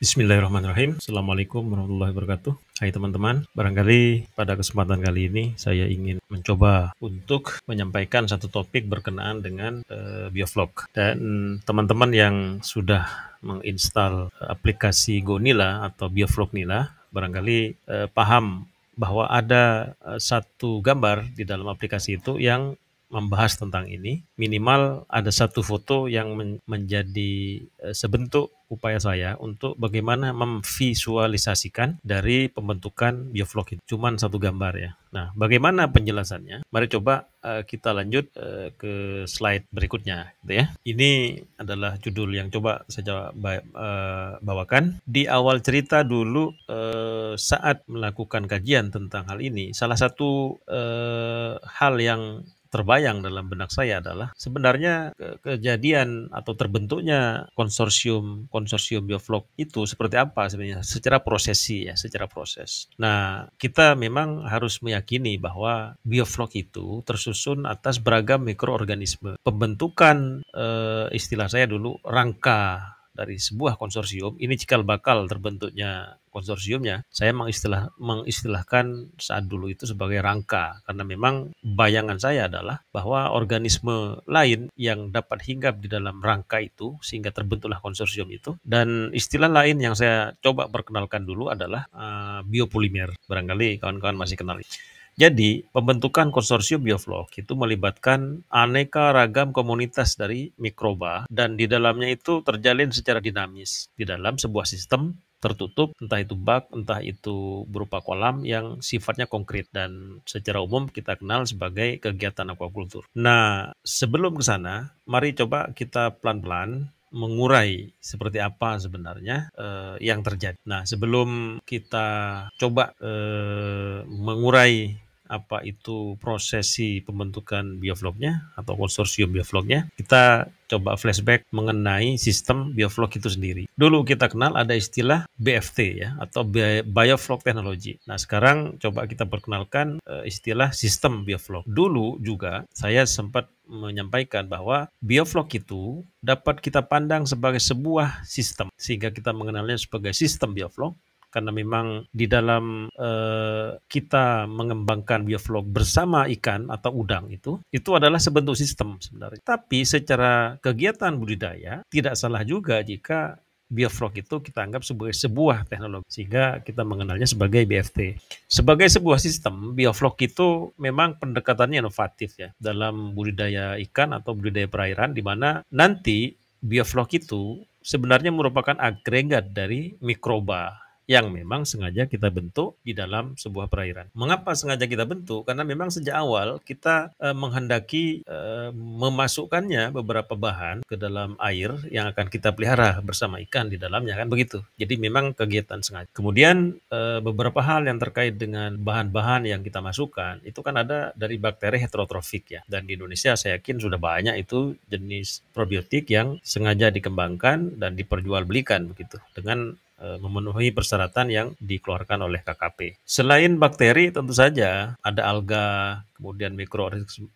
Bismillahirrahmanirrahim. Assalamualaikum warahmatullahi wabarakatuh. Hai teman-teman, barangkali pada kesempatan kali ini saya ingin mencoba untuk menyampaikan satu topik berkenaan dengan uh, eh, biovlog. Dan teman-teman yang sudah menginstal eh, aplikasi GoNila atau biovlog Nila, barangkali uh, paham bahwa ada uh, satu gambar di dalam aplikasi itu yang membahas tentang ini, minimal ada satu foto yang men menjadi eh, sebentuk upaya saya untuk bagaimana memvisualisasikan dari pembentukan bioflok itu. Cuman satu gambar ya. Nah, bagaimana penjelasannya? Mari coba uh, kita lanjut uh, ke slide berikutnya, gitu ya. Ini adalah judul yang coba saya uh, bawakan. Di awal cerita dulu uh, saat melakukan kajian tentang hal ini, salah satu uh, hal yang terbayang dalam benak saya adalah sebenarnya ke kejadian atau terbentuknya konsorsium konsorsium bioflok itu seperti apa sebenarnya secara prosesi ya secara proses. Nah kita memang harus meyakini bahwa bioflok itu tersusun atas beragam mikroorganisme. Pembentukan e, istilah saya dulu rangka dari sebuah konsorsium, ini cikal bakal terbentuknya konsorsiumnya, saya mengistilah, mengistilahkan saat dulu itu sebagai rangka. Karena memang bayangan saya adalah bahwa organisme lain yang dapat hinggap di dalam rangka itu, sehingga terbentuklah konsorsium itu. Dan istilah lain yang saya coba perkenalkan dulu adalah uh, biopolimer. Barangkali kawan-kawan masih kenal. Jadi, pembentukan konsorsium bioflok itu melibatkan aneka ragam komunitas dari mikroba dan di dalamnya itu terjalin secara dinamis di dalam sebuah sistem tertutup, entah itu bak, entah itu berupa kolam yang sifatnya konkret dan secara umum kita kenal sebagai kegiatan aquakultur. Nah, sebelum ke sana, mari coba kita pelan-pelan mengurai seperti apa sebenarnya uh, yang terjadi. Nah, sebelum kita coba uh, mengurai apa itu prosesi pembentukan biofloknya atau konsorsium biofloknya, kita coba flashback mengenai sistem bioflok itu sendiri. Dulu kita kenal ada istilah BFT ya atau bioflok technology. Nah, sekarang coba kita perkenalkan uh, istilah sistem bioflok. Dulu juga saya sempat menyampaikan bahwa bioflok itu dapat kita pandang sebagai sebuah sistem sehingga kita mengenalnya sebagai sistem bioflok karena memang di dalam uh, kita mengembangkan bioflok bersama ikan atau udang itu itu adalah sebentuk sistem sebenarnya tapi secara kegiatan budidaya tidak salah juga jika Biofrog itu kita anggap sebagai sebuah teknologi sehingga kita mengenalnya sebagai BFT. Sebagai sebuah sistem, Biofrog itu memang pendekatannya inovatif ya dalam budidaya ikan atau budidaya perairan di mana nanti Bioflok itu sebenarnya merupakan agregat dari mikroba yang memang sengaja kita bentuk di dalam sebuah perairan. Mengapa sengaja kita bentuk? Karena memang sejak awal kita e, menghendaki e, memasukkannya beberapa bahan ke dalam air yang akan kita pelihara bersama ikan di dalamnya kan begitu. Jadi memang kegiatan sengaja. Kemudian e, beberapa hal yang terkait dengan bahan-bahan yang kita masukkan itu kan ada dari bakteri heterotrofik ya. Dan di Indonesia saya yakin sudah banyak itu jenis probiotik yang sengaja dikembangkan dan diperjualbelikan begitu dengan Eh, memenuhi persyaratan yang dikeluarkan oleh KKP. Selain bakteri tentu saja ada alga, kemudian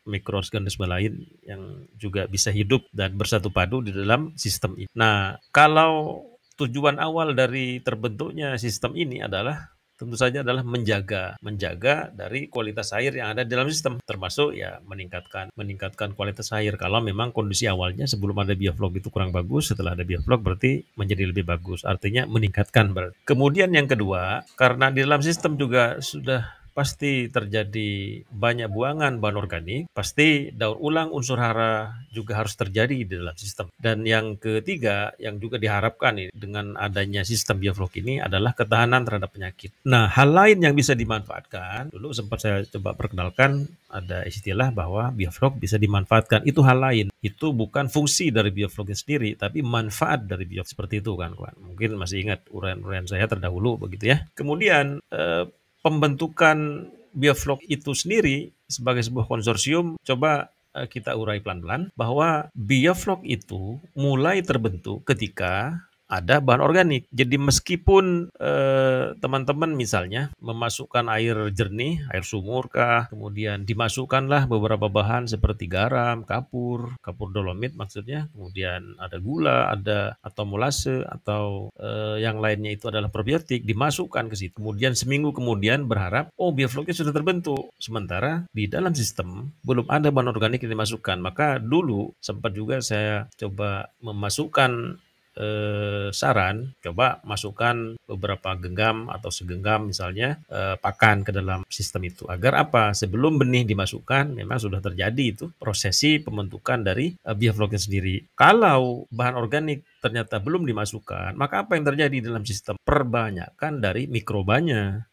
mikroorganisme lain yang juga bisa hidup dan bersatu padu di dalam sistem ini. Nah, kalau tujuan awal dari terbentuknya sistem ini adalah tentu saja adalah menjaga menjaga dari kualitas air yang ada di dalam sistem termasuk ya meningkatkan meningkatkan kualitas air kalau memang kondisi awalnya sebelum ada bioflok itu kurang bagus setelah ada bioflok berarti menjadi lebih bagus artinya meningkatkan berarti kemudian yang kedua karena di dalam sistem juga sudah pasti terjadi banyak buangan bahan organik, pasti daur ulang unsur hara juga harus terjadi di dalam sistem. Dan yang ketiga yang juga diharapkan ini, dengan adanya sistem bioflok ini adalah ketahanan terhadap penyakit. Nah, hal lain yang bisa dimanfaatkan, dulu sempat saya coba perkenalkan ada istilah bahwa bioflok bisa dimanfaatkan. Itu hal lain. Itu bukan fungsi dari bioflok sendiri, tapi manfaat dari bioflok seperti itu kan, Kawan. Mungkin masih ingat uraian-uraian saya terdahulu begitu ya. Kemudian eh, pembentukan Bioflok itu sendiri sebagai sebuah konsorsium, coba eh, kita urai pelan-pelan bahwa Bioflok itu mulai terbentuk ketika ada bahan organik. Jadi meskipun eh, teman-teman eh, misalnya memasukkan air jernih, air sumur kah, kemudian dimasukkanlah beberapa bahan seperti garam, kapur, kapur dolomit maksudnya, kemudian ada gula, ada atau molase atau eh, yang lainnya itu adalah probiotik dimasukkan ke situ. Kemudian seminggu kemudian berharap oh biofloknya sudah terbentuk. Sementara di dalam sistem belum ada bahan organik yang dimasukkan. Maka dulu sempat juga saya coba memasukkan eh, saran, coba masukkan beberapa genggam atau segenggam misalnya eh, pakan ke dalam sistem itu. Agar apa? Sebelum benih dimasukkan, memang sudah terjadi itu prosesi pembentukan dari eh, biofloknya sendiri. Kalau bahan organik ternyata belum dimasukkan, maka apa yang terjadi dalam sistem? Perbanyakan dari mikrobanya,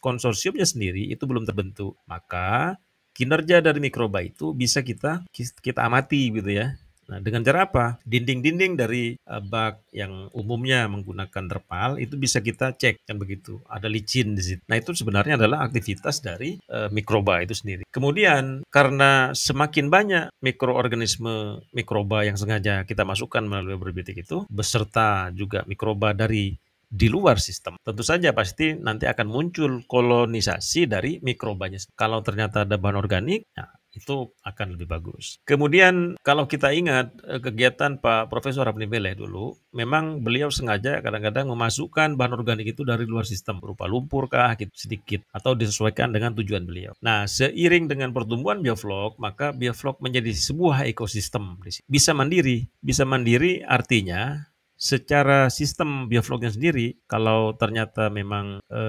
konsorsiumnya sendiri itu belum terbentuk. Maka kinerja dari mikroba itu bisa kita kita amati gitu ya Nah, dengan cara apa? Dinding-dinding dari eh, bak yang umumnya menggunakan terpal itu bisa kita cek kan begitu. Ada licin di situ. Nah, itu sebenarnya adalah aktivitas dari uh, mikroba itu sendiri. Kemudian karena semakin banyak mikroorganisme mikroba yang sengaja kita masukkan melalui probiotik itu beserta juga mikroba dari di luar sistem. Tentu saja pasti nanti akan muncul kolonisasi dari mikrobanya. Kalau ternyata ada bahan organik, nah, itu akan lebih bagus. Kemudian kalau kita ingat eh, kegiatan Pak Profesor Abni Beleh dulu, memang beliau sengaja kadang-kadang memasukkan bahan organik itu dari luar sistem berupa lumpur kah gitu, sedikit atau disesuaikan dengan tujuan beliau. Nah, seiring dengan pertumbuhan bioflok, maka bioflok menjadi sebuah ekosistem. Bisa mandiri, bisa mandiri artinya secara sistem biofloknya sendiri kalau ternyata memang e,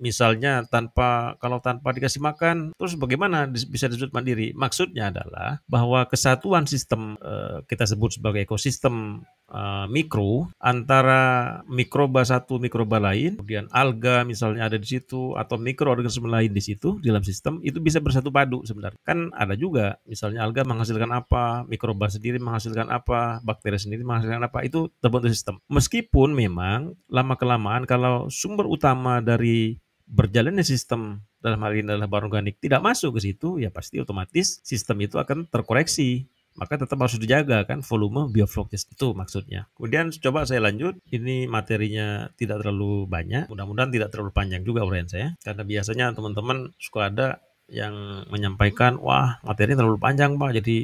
misalnya tanpa kalau tanpa dikasih makan terus bagaimana bisa disebut mandiri maksudnya adalah bahwa kesatuan sistem e, kita sebut sebagai ekosistem Eh, mikro antara mikroba satu mikroba lain, kemudian alga misalnya ada di situ atau mikroorganisme lain di situ di dalam sistem itu bisa bersatu padu sebenarnya. Kan ada juga misalnya alga menghasilkan apa, mikroba sendiri menghasilkan apa, bakteri sendiri menghasilkan apa, itu terbentuk sistem. Meskipun memang lama kelamaan kalau sumber utama dari berjalannya sistem dalam hal ini adalah bahan organik tidak masuk ke situ ya pasti otomatis sistem itu akan terkoreksi maka tetap harus dijaga kan volume biofloknya itu maksudnya. Kemudian coba saya lanjut, ini materinya tidak terlalu banyak, mudah-mudahan tidak terlalu panjang juga uraian saya, karena biasanya teman-teman suka ada yang menyampaikan, wah materinya terlalu panjang pak, jadi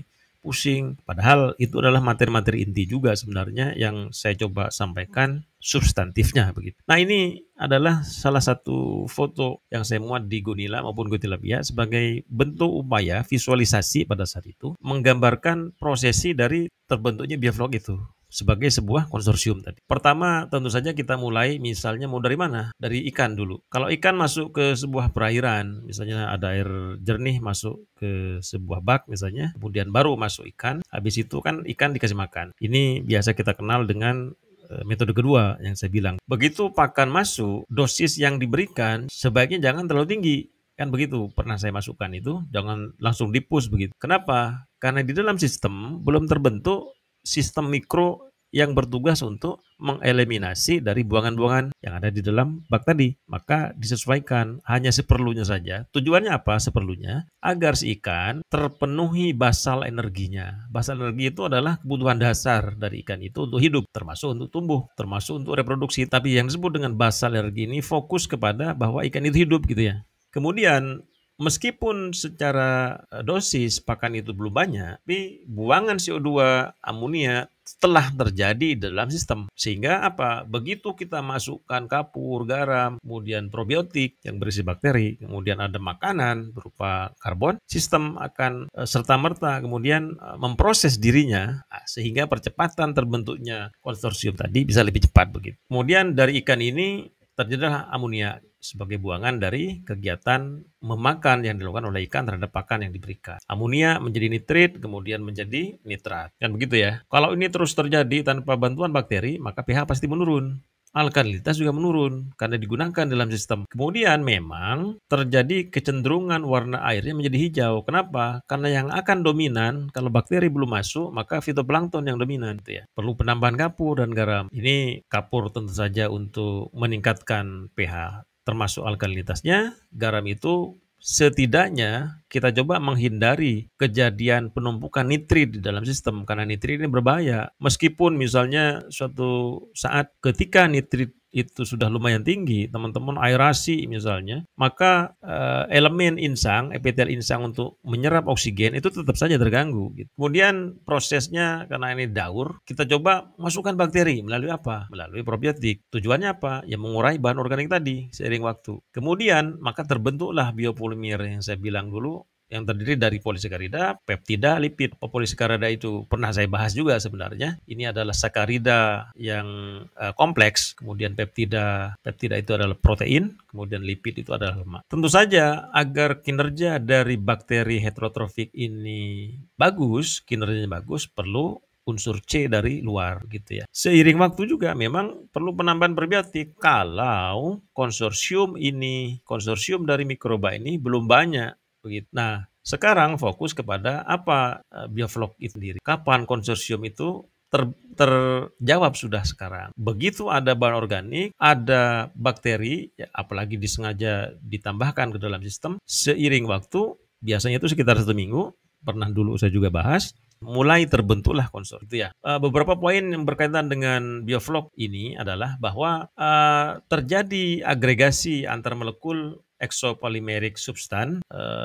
pusing. Padahal itu adalah materi-materi inti juga sebenarnya yang saya coba sampaikan substantifnya begitu. Nah ini adalah salah satu foto yang saya muat di Gunila maupun Gotilabia sebagai bentuk upaya visualisasi pada saat itu menggambarkan prosesi dari terbentuknya biaflog itu sebagai sebuah konsorsium tadi. Pertama tentu saja kita mulai misalnya mau dari mana? Dari ikan dulu. Kalau ikan masuk ke sebuah perairan, misalnya ada air jernih masuk ke sebuah bak misalnya, kemudian baru masuk ikan, habis itu kan ikan dikasih makan. Ini biasa kita kenal dengan e, metode kedua yang saya bilang. Begitu pakan masuk, dosis yang diberikan sebaiknya jangan terlalu tinggi. Kan begitu pernah saya masukkan itu, jangan langsung dipus begitu. Kenapa? Karena di dalam sistem belum terbentuk sistem mikro yang bertugas untuk mengeliminasi dari buangan-buangan yang ada di dalam bak tadi. Maka disesuaikan hanya seperlunya saja. Tujuannya apa seperlunya? Agar si ikan terpenuhi basal energinya. Basal energi itu adalah kebutuhan dasar dari ikan itu untuk hidup, termasuk untuk tumbuh, termasuk untuk reproduksi. Tapi yang disebut dengan basal energi ini fokus kepada bahwa ikan itu hidup gitu ya. Kemudian meskipun secara eh, dosis pakan itu belum banyak, tapi buangan CO2 amonia telah terjadi dalam sistem. Sehingga apa? Begitu kita masukkan kapur, garam, kemudian probiotik yang berisi bakteri, kemudian ada makanan berupa karbon, sistem akan eh, serta-merta kemudian eh, memproses dirinya ah, sehingga percepatan terbentuknya konsorsium tadi bisa lebih cepat begitu. Kemudian dari ikan ini terjadilah amonia sebagai buangan dari kegiatan memakan yang dilakukan oleh ikan terhadap pakan yang diberikan. Amonia menjadi nitrit, kemudian menjadi nitrat. Kan begitu ya. Kalau ini terus terjadi tanpa bantuan bakteri, maka pH pasti menurun alkalinitas juga menurun karena digunakan dalam sistem. Kemudian memang terjadi kecenderungan warna airnya menjadi hijau. Kenapa? Karena yang akan dominan kalau bakteri belum masuk maka fitoplankton yang dominan gitu ya. Perlu penambahan kapur dan garam. Ini kapur tentu saja untuk meningkatkan pH termasuk alkalinitasnya, garam itu setidaknya kita coba menghindari kejadian penumpukan nitrit di dalam sistem karena nitrit ini berbahaya. Meskipun misalnya suatu saat ketika nitrit itu sudah lumayan tinggi, teman-teman aerasi misalnya, maka uh, elemen insang, epitel insang untuk menyerap oksigen itu tetap saja terganggu. Gitu. Kemudian prosesnya karena ini daur, kita coba masukkan bakteri melalui apa? Melalui probiotik. Tujuannya apa? Ya mengurai bahan organik tadi seiring waktu. Kemudian maka terbentuklah biopolimer yang saya bilang dulu yang terdiri dari polisakarida, peptida, lipid. Oh, polisakarida itu pernah saya bahas juga sebenarnya. Ini adalah sakarida yang uh, kompleks, kemudian peptida, peptida itu adalah protein, kemudian lipid itu adalah lemak. Tentu saja agar kinerja dari bakteri heterotrofik ini bagus, kinerjanya bagus, perlu unsur C dari luar gitu ya. Seiring waktu juga memang perlu penambahan prebiotik kalau konsorsium ini, konsorsium dari mikroba ini belum banyak Begitu. Nah, sekarang fokus kepada apa eh, bioflok itu sendiri. Kapan konsorsium itu ter, terjawab sudah sekarang. Begitu ada bahan organik, ada bakteri, ya apalagi disengaja ditambahkan ke dalam sistem, seiring waktu, biasanya itu sekitar satu minggu, pernah dulu saya juga bahas, mulai terbentuklah konsor itu ya. Eh, beberapa poin yang berkaitan dengan bioflok ini adalah bahwa uh, terjadi agregasi antar molekul exopolymeric substan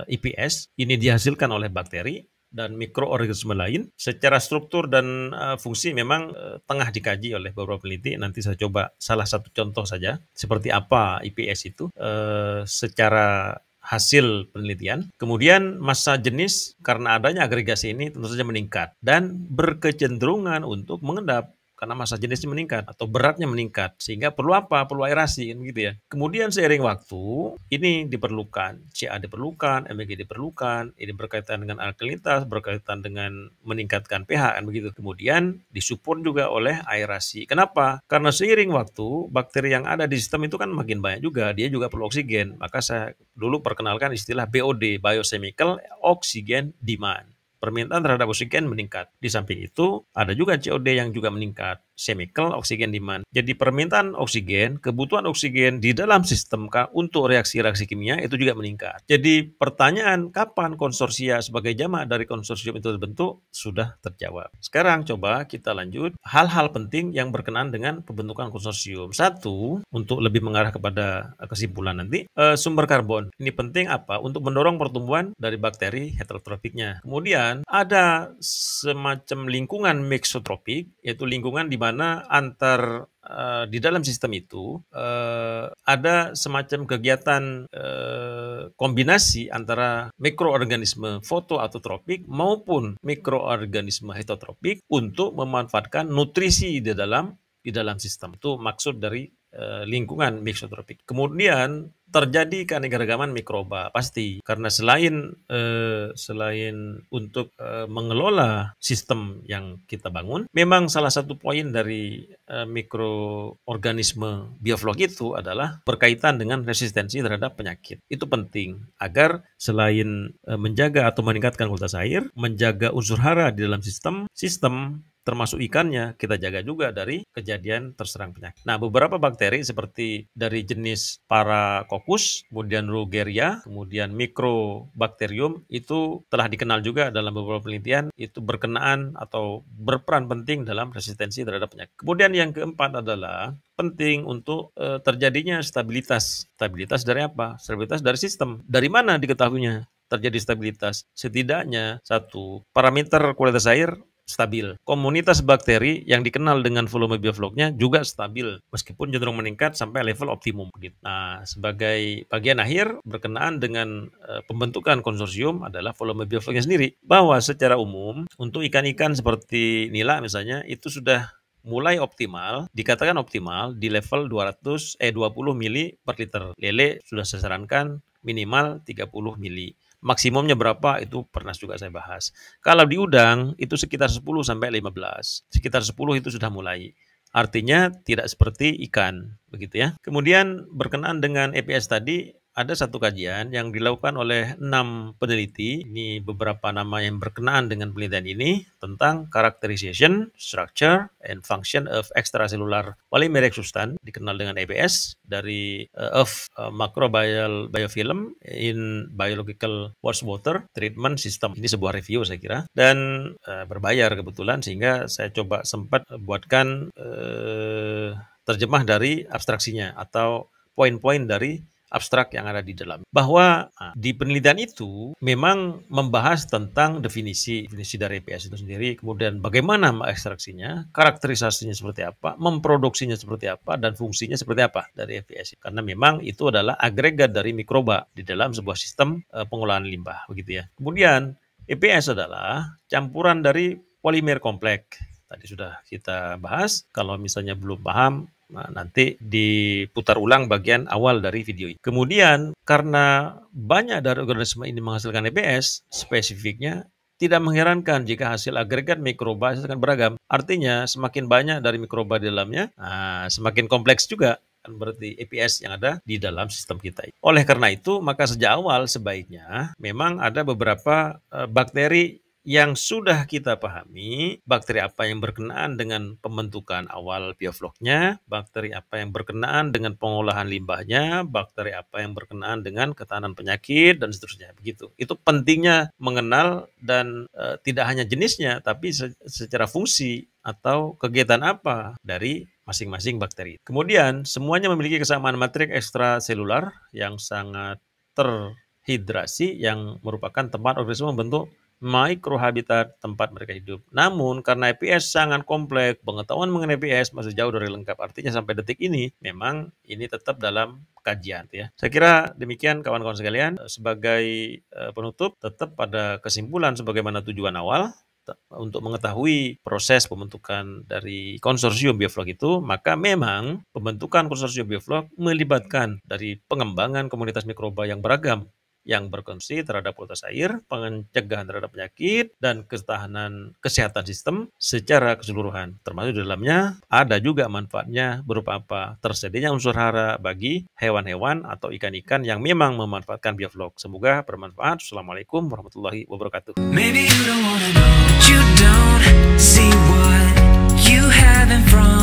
EPS eh, e ini dihasilkan oleh bakteri dan mikroorganisme lain secara struktur dan uh, fungsi memang uh, tengah dikaji oleh beberapa peneliti nanti saya coba salah satu contoh saja seperti apa IPS e itu uh, secara hasil penelitian. Kemudian massa jenis karena adanya agregasi ini tentu saja meningkat dan berkecenderungan untuk mengendap karena masa jenisnya meningkat atau beratnya meningkat sehingga perlu apa perlu aerasi kan gitu ya kemudian seiring waktu ini diperlukan CA diperlukan MG diperlukan ini berkaitan dengan alkalinitas berkaitan dengan meningkatkan pH dan begitu kemudian disupport juga oleh aerasi kenapa karena seiring waktu bakteri yang ada di sistem itu kan makin banyak juga dia juga perlu oksigen maka saya dulu perkenalkan istilah BOD biochemical oxygen demand Permintaan terhadap oksigen meningkat. Di samping itu, ada juga COD yang juga meningkat chemical oksigen demand. Jadi permintaan oksigen, kebutuhan oksigen di dalam sistem K untuk reaksi-reaksi kimia itu juga meningkat. Jadi pertanyaan kapan konsorsia sebagai jamaah dari konsorsium itu terbentuk sudah terjawab. Sekarang coba kita lanjut hal-hal penting yang berkenaan dengan pembentukan konsorsium. Satu, untuk lebih mengarah kepada eh, kesimpulan nanti, e, sumber karbon. Ini penting apa? Untuk mendorong pertumbuhan dari bakteri heterotrofiknya. Kemudian ada semacam lingkungan mixotropik, yaitu lingkungan di mana antar uh, di dalam sistem itu uh, ada semacam kegiatan uh, kombinasi antara mikroorganisme fotoautotropik maupun mikroorganisme heterotropik untuk memanfaatkan nutrisi di dalam di dalam sistem itu maksud dari Eh, lingkungan mikrotropik. Kemudian terjadi keanekaragaman mikroba pasti karena selain eh, selain untuk eh, mengelola sistem yang kita bangun memang salah satu poin dari eh, mikroorganisme bioflog itu adalah berkaitan dengan resistensi terhadap penyakit itu penting agar selain eh, menjaga atau meningkatkan kualitas air menjaga unsur hara di dalam sistem sistem termasuk ikannya kita jaga juga dari kejadian terserang penyakit. Nah, beberapa bakteri seperti dari jenis Paracoccus, kemudian Rugeria, kemudian Microbacterium itu telah dikenal juga dalam beberapa penelitian itu berkenaan atau berperan penting dalam resistensi terhadap penyakit. Kemudian yang keempat adalah penting untuk e, terjadinya stabilitas. Stabilitas dari apa? Stabilitas dari sistem. Dari mana diketahuinya? terjadi stabilitas setidaknya satu parameter kualitas air stabil. Komunitas bakteri yang dikenal dengan volume biofloknya juga stabil meskipun cenderung meningkat sampai level optimum. Nah, sebagai bagian akhir berkenaan dengan eh, pembentukan konsorsium adalah volume biofloknya sendiri bahwa secara umum untuk ikan-ikan seperti nila misalnya itu sudah mulai optimal, dikatakan optimal di level 200 eh 20 mili per liter. Lele sudah saya sarankan minimal 30 mili maksimumnya berapa itu pernah juga saya bahas. Kalau di udang itu sekitar 10 sampai 15. Sekitar 10 itu sudah mulai. Artinya tidak seperti ikan, begitu ya. Kemudian berkenaan dengan EPS tadi, ada satu kajian yang dilakukan oleh enam peneliti, ini beberapa nama yang berkenaan dengan penelitian ini, tentang characterization, structure, and function of extracellular polymeric substance, dikenal dengan EBS, dari uh, of uh, microbial biofilm in biological water treatment system. Ini sebuah review saya kira, dan uh, berbayar kebetulan, sehingga saya coba sempat buatkan uh, terjemah dari abstraksinya atau poin-poin dari abstrak yang ada di dalam. Bahwa ah, di penelitian itu memang membahas tentang definisi definisi dari EPS itu sendiri, kemudian bagaimana ekstraksinya, karakterisasinya seperti apa, memproduksinya seperti apa, dan fungsinya seperti apa dari EPS. Karena memang itu adalah agregat dari mikroba di dalam sebuah sistem eh, pengolahan limbah, begitu ya. Kemudian EPS adalah campuran dari polimer kompleks. Tadi sudah kita bahas. Kalau misalnya belum paham, Nah, nanti diputar ulang bagian awal dari video ini. Kemudian karena banyak dari organisme ini menghasilkan EBS, spesifiknya tidak mengherankan jika hasil agregat mikroba akan beragam. Artinya semakin banyak dari mikroba di dalamnya, nah, semakin kompleks juga kan berarti EPS yang ada di dalam sistem kita. Oleh karena itu, maka sejak awal sebaiknya memang ada beberapa eh, bakteri yang sudah kita pahami, bakteri apa yang berkenaan dengan pembentukan awal biofloknya, bakteri apa yang berkenaan dengan pengolahan limbahnya, bakteri apa yang berkenaan dengan ketahanan penyakit, dan seterusnya. Begitu. Itu pentingnya mengenal dan e, tidak hanya jenisnya, tapi se secara fungsi atau kegiatan apa dari masing-masing bakteri. Kemudian, semuanya memiliki kesamaan matriks ekstraselular yang sangat terhidrasi yang merupakan tempat organisme membentuk mikrohabitat tempat mereka hidup. Namun karena IPS sangat kompleks, pengetahuan mengenai IPS masih jauh dari lengkap. Artinya sampai detik ini memang ini tetap dalam kajian ya. Saya kira demikian kawan-kawan sekalian sebagai eh, penutup tetap pada kesimpulan sebagaimana tujuan awal untuk mengetahui proses pembentukan dari konsorsium bioflok itu, maka memang pembentukan konsorsium bioflok melibatkan dari pengembangan komunitas mikroba yang beragam yang berkonsi terhadap kualitas air, pencegahan terhadap penyakit, dan ketahanan kesehatan sistem secara keseluruhan. Termasuk di dalamnya ada juga manfaatnya berupa apa? Tersedianya unsur hara bagi hewan-hewan atau ikan-ikan yang memang memanfaatkan bioflok. Semoga bermanfaat. Assalamualaikum warahmatullahi wabarakatuh. Maybe you don't wanna know, you don't see what you in front.